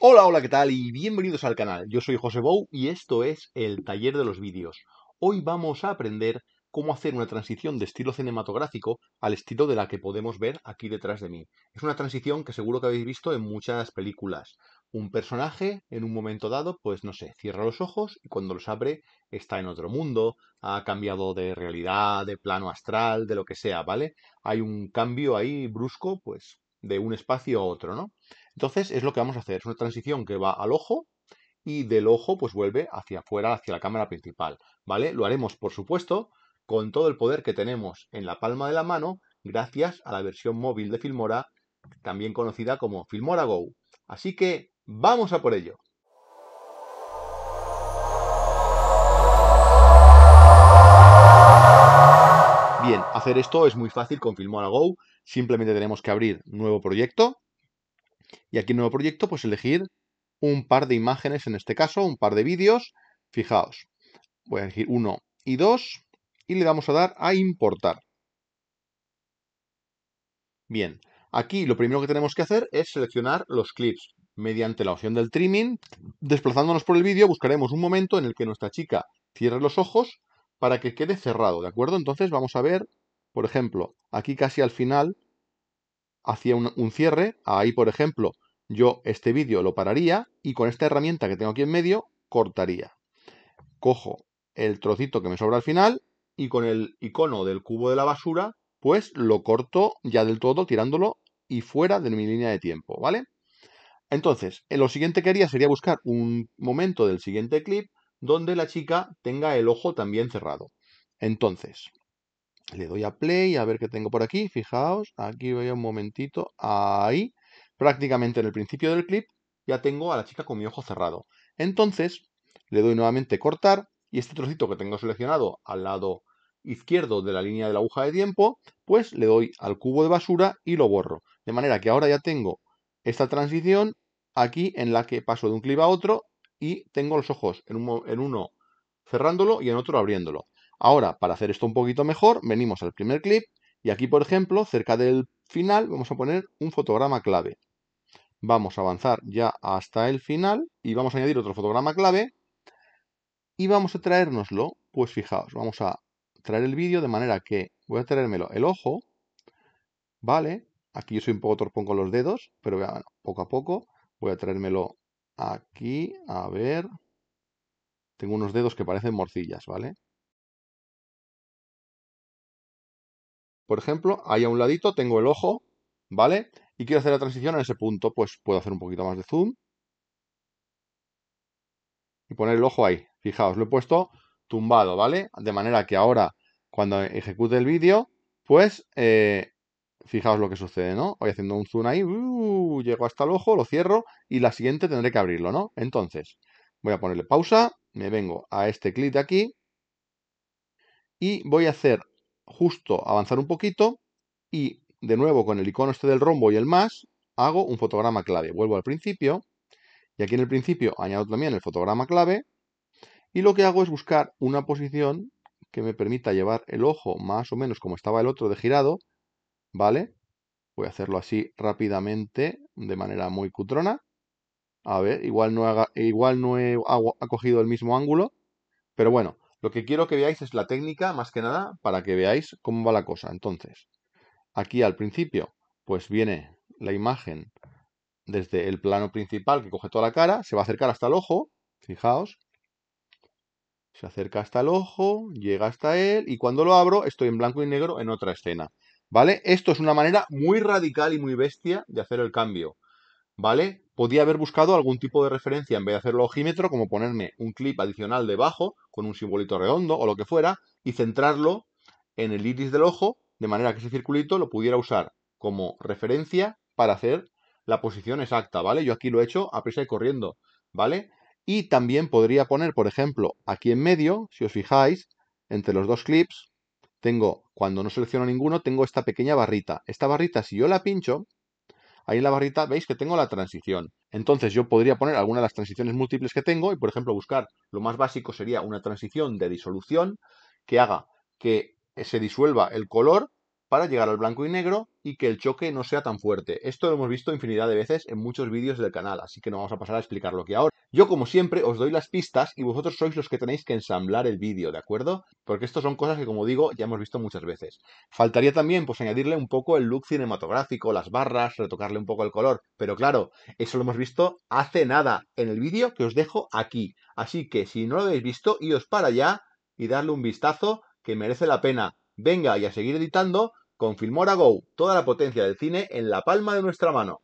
Hola, hola, ¿qué tal? Y bienvenidos al canal. Yo soy José Bou y esto es el taller de los vídeos. Hoy vamos a aprender cómo hacer una transición de estilo cinematográfico al estilo de la que podemos ver aquí detrás de mí. Es una transición que seguro que habéis visto en muchas películas. Un personaje, en un momento dado, pues no sé, cierra los ojos y cuando los abre está en otro mundo, ha cambiado de realidad, de plano astral, de lo que sea, ¿vale? Hay un cambio ahí brusco, pues, de un espacio a otro, ¿no? Entonces es lo que vamos a hacer, es una transición que va al ojo y del ojo pues vuelve hacia afuera, hacia la cámara principal, ¿vale? Lo haremos, por supuesto, con todo el poder que tenemos en la palma de la mano gracias a la versión móvil de Filmora, también conocida como Filmora Go. Así que vamos a por ello. Bien, hacer esto es muy fácil con Filmora Go, simplemente tenemos que abrir nuevo proyecto, y aquí en nuevo proyecto, pues elegir un par de imágenes, en este caso, un par de vídeos. Fijaos, voy a elegir uno y dos y le vamos a dar a importar. Bien, aquí lo primero que tenemos que hacer es seleccionar los clips. Mediante la opción del trimming, desplazándonos por el vídeo, buscaremos un momento en el que nuestra chica cierre los ojos para que quede cerrado, ¿de acuerdo? Entonces vamos a ver, por ejemplo, aquí casi al final hacía un, cierre, ahí por ejemplo yo este vídeo lo pararía y con esta herramienta que tengo aquí en medio cortaría. Cojo el trocito que me sobra al final y con el icono del cubo de la basura pues lo corto ya del todo tirándolo y fuera de mi línea de tiempo, ¿vale? Entonces, eh, lo siguiente que haría sería buscar un momento del siguiente clip donde la chica tenga el ojo también cerrado. Entonces, le doy a play, a ver qué tengo por aquí. Fijaos, aquí voy un momentito. Ahí, prácticamente en el principio del clip, ya tengo a la chica con mi ojo cerrado. Entonces, le doy nuevamente cortar y este trocito que tengo seleccionado al lado izquierdo de la línea de la aguja de tiempo, pues le doy al cubo de basura y lo borro. De manera que ahora ya tengo esta transición aquí en la que paso de un clip a otro y tengo los ojos en, en uno cerrándolo y en otro abriéndolo. Ahora, para hacer esto un poquito mejor, venimos al primer clip y aquí, por ejemplo, cerca del final vamos a poner un fotograma clave. Vamos a avanzar ya hasta el final y vamos a añadir otro fotograma clave y vamos a traérnoslo. Pues fijaos, vamos a traer el vídeo de manera que voy a traérmelo el ojo, ¿vale? Aquí yo soy un poco torpón con los dedos, pero bueno, poco a poco voy a traérmelo aquí, a ver... Tengo unos dedos que parecen morcillas, ¿vale? por ejemplo, ahí a un ladito tengo el ojo, ¿vale? Y quiero hacer la transición en ese punto, pues puedo hacer un poquito más de zoom. Y poner el ojo ahí. Fijaos, lo he puesto tumbado, ¿vale? De manera que ahora, cuando ejecute el vídeo, pues eh, fijaos lo que sucede, ¿no? Voy haciendo un zoom ahí, uh, llego hasta el ojo, lo cierro y la siguiente tendré que abrirlo, ¿no? Entonces, voy a ponerle pausa, me vengo a este clip de aquí y voy a hacer justo avanzar un poquito y de nuevo con el icono este del rombo y el más hago un fotograma clave. Vuelvo al principio y aquí en el principio añado también el fotograma clave y lo que hago es buscar una posición que me permita llevar el ojo más o menos como estaba el otro de girado, ¿vale? Voy a hacerlo así rápidamente, de manera muy cutrona. A ver, igual no, haga, igual no he, cogido el mismo ángulo, pero bueno, lo que quiero que veáis es la técnica, más que nada, para que veáis cómo va la cosa. Entonces, aquí al principio, pues viene la imagen desde el plano principal que coge toda la cara, se va a acercar hasta el ojo, fijaos. Se acerca hasta el ojo, llega hasta él, y cuando lo abro estoy en blanco y negro en otra escena. ¿Vale? Esto es una manera muy radical y muy bestia de hacer el cambio. ¿Vale? podía haber buscado algún tipo de referencia en vez de hacerlo ojímetro, como ponerme un clip adicional debajo con un simbolito redondo o lo que fuera y centrarlo en el iris del ojo, de manera que ese circulito lo pudiera usar como referencia para hacer la posición exacta, ¿vale? Yo aquí lo he hecho a prisa y corriendo, ¿vale? Y también podría poner, por ejemplo, aquí en medio, si os fijáis, entre los dos clips, tengo, cuando no selecciono ninguno, tengo esta pequeña barrita. Esta barrita, si yo la pincho, Ahí en la barrita veis que tengo la transición. Entonces yo podría poner alguna de las transiciones múltiples que tengo y, por ejemplo, buscar lo más básico sería una transición de disolución que haga que se disuelva el color para llegar al blanco y negro y que el choque no sea tan fuerte. Esto lo hemos visto infinidad de veces en muchos vídeos del canal, así que no vamos a pasar a explicarlo aquí ahora. Yo, como siempre, os doy las pistas y vosotros sois los que tenéis que ensamblar el vídeo, ¿de acuerdo? Porque esto son cosas que, como digo, ya hemos visto muchas veces. Faltaría también, pues, añadirle un poco el look cinematográfico, las barras, retocarle un poco el color. Pero claro, eso lo hemos visto hace nada, en el vídeo que os dejo aquí. Así que, si no lo habéis visto, idos para allá y darle un vistazo que merece la pena venga y a seguir editando con Filmora Go, toda la potencia del cine en la palma de nuestra mano.